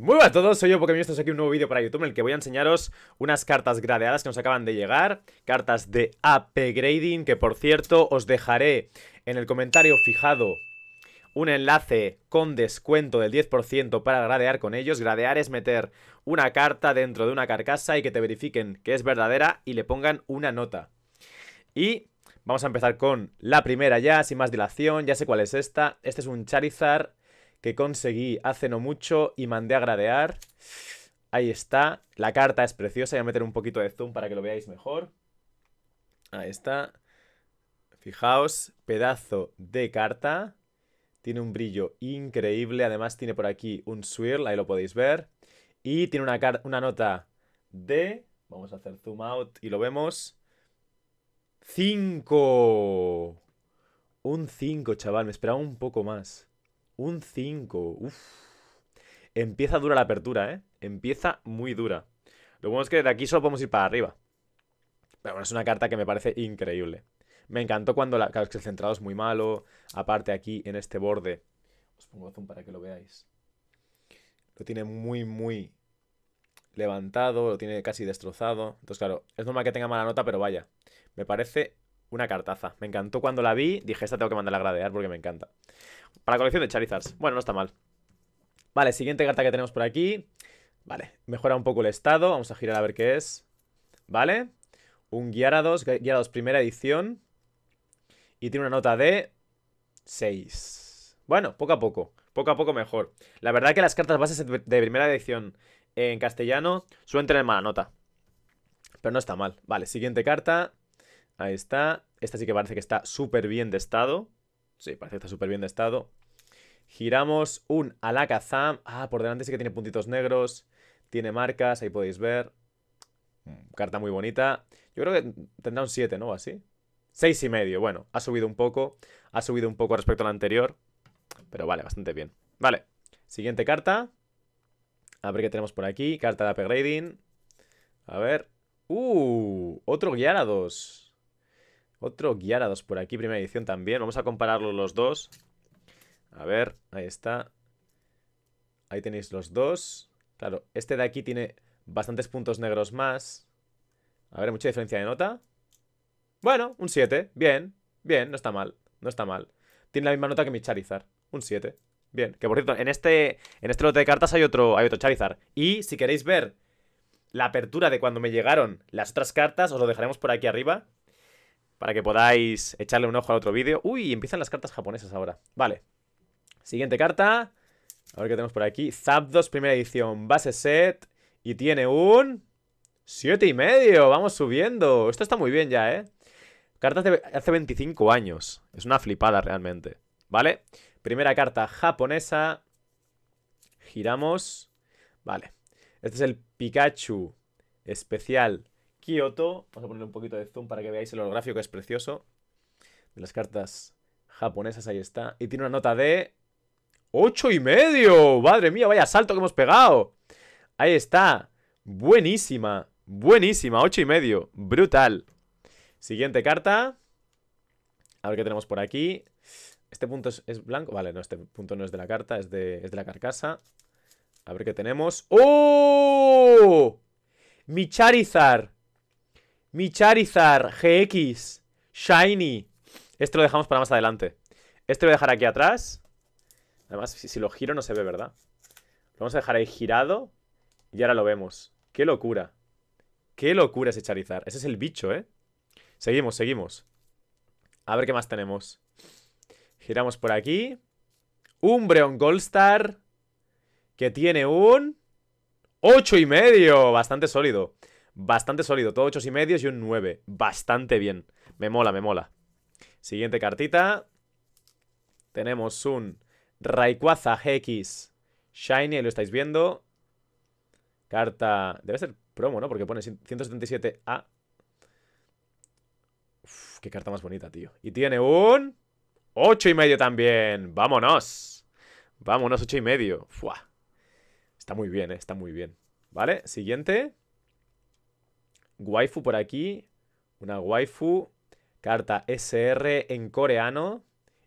Muy buenas a todos, soy yo Pokémon y esto es aquí un nuevo vídeo para YouTube en el que voy a enseñaros unas cartas gradeadas que nos acaban de llegar, cartas de Upgrading, Grading, que por cierto os dejaré en el comentario fijado un enlace con descuento del 10% para gradear con ellos. Gradear es meter una carta dentro de una carcasa y que te verifiquen que es verdadera y le pongan una nota. Y vamos a empezar con la primera ya, sin más dilación, ya sé cuál es esta. Este es un Charizard que conseguí hace no mucho y mandé a gradear. Ahí está. La carta es preciosa. Voy a meter un poquito de zoom para que lo veáis mejor. Ahí está. Fijaos, pedazo de carta. Tiene un brillo increíble. Además tiene por aquí un swirl, ahí lo podéis ver. Y tiene una, una nota de... Vamos a hacer zoom out y lo vemos. 5. Un 5, chaval. Me esperaba un poco más. Un 5. Uf. Empieza dura la apertura, ¿eh? Empieza muy dura. Lo bueno es que de aquí solo podemos ir para arriba. Pero bueno, es una carta que me parece increíble. Me encantó cuando la... Claro, es que el centrado es muy malo. Aparte aquí, en este borde. Os pongo zoom para que lo veáis. Lo tiene muy, muy levantado. Lo tiene casi destrozado. Entonces, claro, es normal que tenga mala nota, pero vaya. Me parece una cartaza. Me encantó cuando la vi. Dije, esta tengo que mandarla a gradear porque me encanta. Para colección de Charizards. Bueno, no está mal. Vale, siguiente carta que tenemos por aquí. Vale, mejora un poco el estado. Vamos a girar a ver qué es. Vale. Un Gyarados, Gyarados primera edición. Y tiene una nota de 6. Bueno, poco a poco. Poco a poco mejor. La verdad que las cartas bases de primera edición en castellano suelen tener mala nota. Pero no está mal. Vale, siguiente carta. Ahí está. Esta sí que parece que está súper bien de estado. Sí, parece que está súper bien de estado. Giramos un Alakazam. Ah, por delante sí que tiene puntitos negros. Tiene marcas, ahí podéis ver. Mm, carta muy bonita. Yo creo que tendrá un 7, ¿no? Así. 6 y medio. Bueno, ha subido un poco. Ha subido un poco respecto al anterior. Pero vale, bastante bien. Vale. Siguiente carta. A ver qué tenemos por aquí. Carta de upgrading. A ver. ¡Uh! Otro Gyarados. Otro Guiarados por aquí, primera edición también. Vamos a compararlo los dos. A ver, ahí está. Ahí tenéis los dos. Claro, este de aquí tiene bastantes puntos negros más. A ver, mucha diferencia de nota. Bueno, un 7. Bien, bien, no está mal. No está mal. Tiene la misma nota que mi Charizard. Un 7. Bien, que por cierto, en este, en este lote de cartas hay otro, hay otro Charizard. Y si queréis ver la apertura de cuando me llegaron las otras cartas, os lo dejaremos por aquí arriba para que podáis echarle un ojo al otro vídeo. Uy, empiezan las cartas japonesas ahora. Vale. Siguiente carta. A ver qué tenemos por aquí. Zapdos, primera edición, base set. Y tiene un... Siete y medio, vamos subiendo. Esto está muy bien ya, ¿eh? Cartas de hace 25 años. Es una flipada realmente. ¿Vale? Primera carta japonesa. Giramos. Vale. Este es el Pikachu especial Kyoto. Vamos a ponerle un poquito de zoom para que veáis el holográfico, que es precioso. De las cartas japonesas, ahí está. Y tiene una nota de... ¡Ocho y medio! ¡Madre mía, vaya salto que hemos pegado! Ahí está. Buenísima. Buenísima. Ocho y medio. Brutal. Siguiente carta. A ver qué tenemos por aquí. Este punto es, blanco. Vale, no, este punto no es de la carta, es de, la carcasa. A ver qué tenemos. ¡Oh! ¡Micharizar! Mi Charizard GX Shiny. esto lo dejamos para más adelante. Este lo voy a dejar aquí atrás. Además, si, lo giro no se ve, ¿verdad? Lo vamos a dejar ahí girado. Y ahora lo vemos. ¡Qué locura! ¡Qué locura ese Charizard! Ese es el bicho, ¿eh? Seguimos, seguimos. A ver qué más tenemos. Giramos por aquí. Umbreon Goldstar. Que tiene un... ¡Ocho y medio! Bastante sólido. Bastante sólido, todo 8 y medio y un 9. Bastante bien. Me mola, me mola. Siguiente cartita. Tenemos un Rayquaza GX Shiny, ahí lo estáis viendo. Carta... Debe ser promo, ¿no? Porque pone 177A. qué carta más bonita, tío. Y tiene un... 8 y medio también. Vámonos. Vámonos, 8 y medio. Está muy bien, eh, está muy bien. ¿Vale? Siguiente. Waifu por aquí. Una waifu. Carta SR en coreano.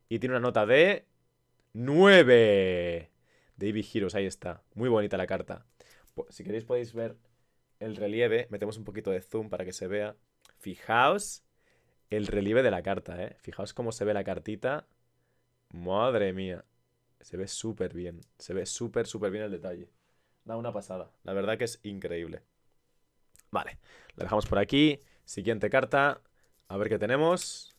Y tiene una nota de 9. David Heroes, ahí está. Muy bonita la carta. Si queréis podéis ver el relieve. Metemos un poquito de zoom para que se vea. Fijaos el relieve de la carta, ¿eh? Fijaos cómo se ve la cartita. Madre mía. Se ve súper bien. Se ve súper, súper bien el detalle. Da una pasada. La verdad que es increíble. Vale, la dejamos por aquí. Siguiente carta. A ver qué tenemos.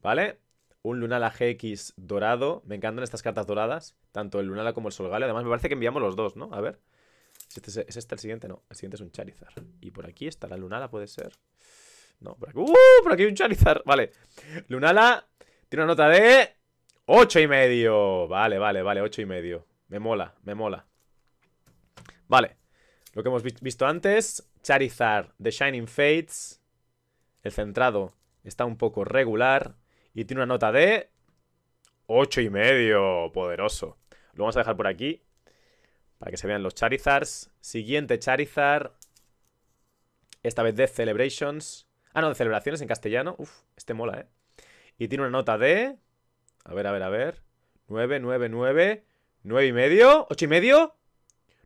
Vale. Un Lunala GX dorado. Me encantan estas cartas doradas. Tanto el Lunala como el Solgale. Además, me parece que enviamos los dos, ¿no? A ver. Este es, este el siguiente? No. El siguiente es un Charizard. Y por aquí está la Lunala, puede ser. No, por aquí. ¡Uh! Por aquí hay un Charizard. Vale. Lunala tiene una nota de. ¡Ocho y medio! Vale, vale, vale. Ocho y medio. Me mola, me mola. Vale. Lo que hemos visto antes. Charizard The Shining Fates. El centrado está un poco regular. Y tiene una nota de... 8 y medio. Poderoso. Lo vamos a dejar por aquí. Para que se vean los Charizards. Siguiente Charizard. Esta vez de Celebrations. Ah, no, de Celebraciones en castellano. Uf, este mola, ¿eh? Y tiene una nota de... A ver, a ver, a ver. 9, 9, 9. 9 y medio. 8 y medio.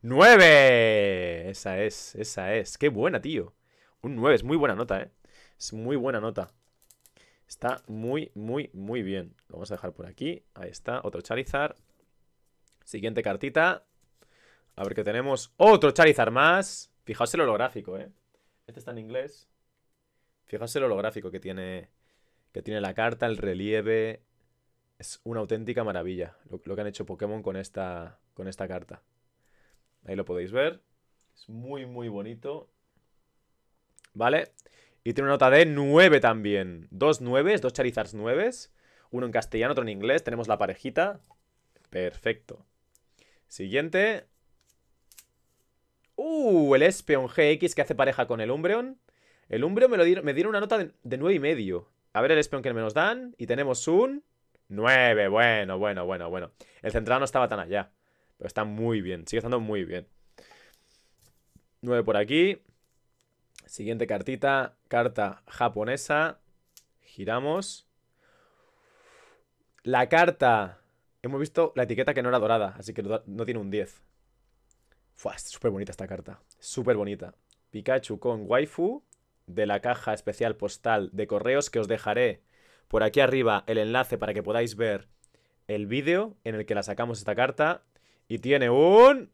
¡Nueve! Esa es, esa es. ¡Qué buena, tío! Un 9 es muy buena nota, ¿eh? Es muy buena nota. Está muy, muy, muy bien. Lo vamos a dejar por aquí. Ahí está, otro Charizard. Siguiente cartita. A ver qué tenemos. ¡Otro Charizard más! Fijaos el holográfico, ¿eh? Este está en inglés. Fijaos el holográfico que tiene, que tiene la carta, el relieve. Es una auténtica maravilla lo, que han hecho Pokémon con esta, con esta carta. Ahí lo podéis ver. Es muy, muy bonito. ¿Vale? Y tiene una nota de 9 también. Dos nueves, dos Charizards nueves. Uno en castellano, otro en inglés. Tenemos la parejita. Perfecto. Siguiente. ¡Uh! El Espeon GX que hace pareja con el Umbreon. El Umbreon me, dieron, me una nota de, nueve y medio. A ver el Espeon que me nos dan. Y tenemos un... 9. Bueno, bueno, bueno, bueno. El central no estaba tan allá. Pero está muy bien, sigue estando muy bien. 9 por aquí. Siguiente cartita, carta japonesa. Giramos. La carta. Hemos visto la etiqueta que no era dorada, así que no tiene un 10. Fua, súper bonita esta carta. Súper bonita. Pikachu con waifu de la caja especial postal de correos que os dejaré por aquí arriba el enlace para que podáis ver el vídeo en el que la sacamos esta carta y tiene un...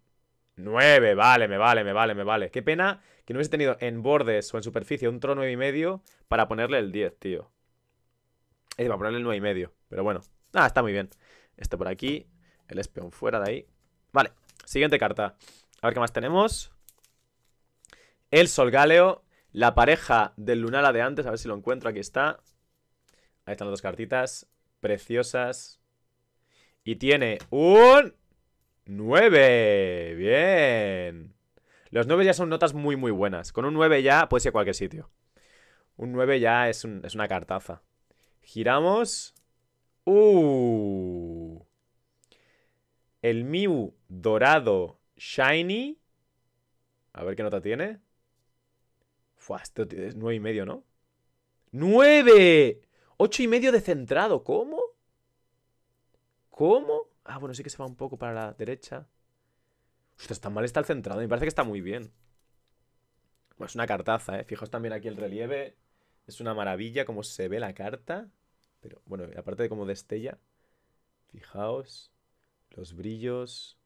9, vale, me vale, me vale, me vale. Qué pena que no hubiese tenido en bordes o en superficie un trono y medio para ponerle el 10, tío. Es para ponerle el 9 y medio, pero bueno. Ah, está muy bien. Este por aquí, el espion fuera de ahí. Vale, siguiente carta. A ver qué más tenemos. El Solgaleo, la pareja del Lunala de antes, a ver si lo encuentro, aquí está. Ahí están las dos cartitas, preciosas. Y tiene un... ¡Nueve! Bien. Los nueve ya son notas muy, muy buenas. Con un 9 ya puedes ir a cualquier sitio. Un 9 ya es, una cartaza. Giramos. ¡Uh! El Mew dorado shiny. A ver qué nota tiene. Fua, esto es nueve y medio, ¿no? ¡Nueve! Ocho y medio de centrado. ¿Cómo? ¿Cómo? Ah, bueno, sí que se va un poco para la derecha. usted tan mal está el centrado. Me parece que está muy bien. Bueno, es una cartaza, ¿eh? Fijaos también aquí el relieve. Es una maravilla cómo se ve la carta. Pero, bueno, aparte de cómo destella. Fijaos. Los brillos.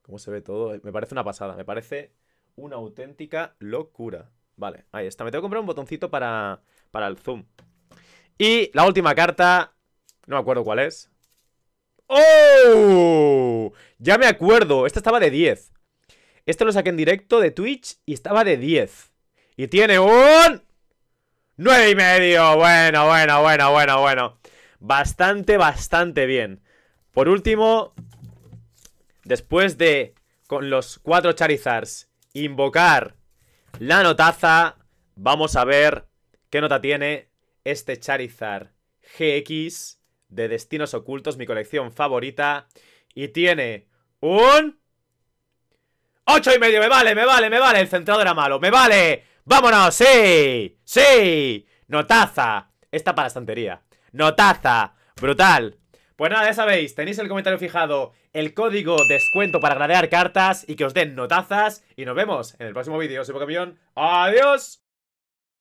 Cómo se ve todo. Me parece una pasada. Me parece una auténtica locura. Vale, ahí está. Me tengo que comprar un botoncito para, para el zoom. Y la última carta. No me acuerdo cuál es. ¡Oh! Ya me acuerdo, este estaba de 10. Este lo saqué en directo de Twitch y estaba de 10. Y tiene un... 9 y medio. Bueno, bueno, bueno, bueno, bueno. Bastante, bastante bien. Por último, después de con los cuatro Charizards invocar la notaza, vamos a ver qué nota tiene este Charizard GX de Destinos Ocultos, mi colección favorita. Y tiene un... ¡Ocho y medio! ¡Me vale, me vale, me vale! El centrado era malo, ¡me vale! ¡Vámonos! ¡Sí! ¡Sí! ¡Notaza! Esta para estantería. ¡Notaza! ¡Brutal! Pues nada, ya sabéis, tenéis el comentario fijado, el código descuento para gradear cartas y que os den notazas. Y nos vemos en el próximo vídeo. Soy Pokémon. ¡Adiós!